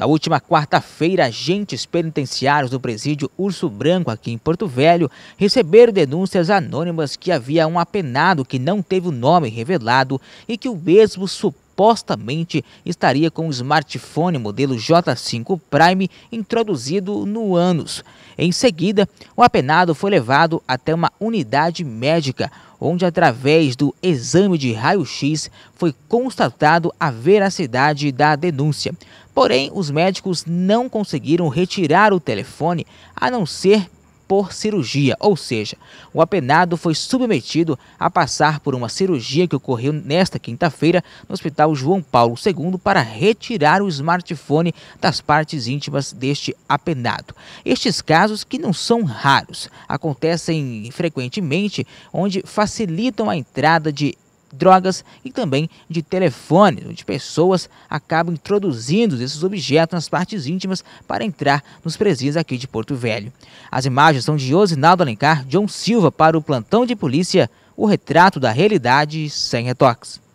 Na última quarta-feira, agentes penitenciários do presídio Urso Branco, aqui em Porto Velho, receberam denúncias anônimas que havia um apenado que não teve o nome revelado e que o mesmo supostamente supostamente estaria com o smartphone modelo J5 Prime introduzido no ânus. Em seguida, o apenado foi levado até uma unidade médica, onde, através do exame de raio-x, foi constatado a veracidade da denúncia. Porém, os médicos não conseguiram retirar o telefone, a não ser por cirurgia, ou seja, o apenado foi submetido a passar por uma cirurgia que ocorreu nesta quinta-feira no Hospital João Paulo II para retirar o smartphone das partes íntimas deste apenado. Estes casos, que não são raros, acontecem frequentemente onde facilitam a entrada de drogas e também de telefones, onde pessoas acabam introduzindo esses objetos nas partes íntimas para entrar nos presídios aqui de Porto Velho. As imagens são de Osinaldo Alencar, John Silva para o plantão de polícia, o retrato da realidade sem retoques.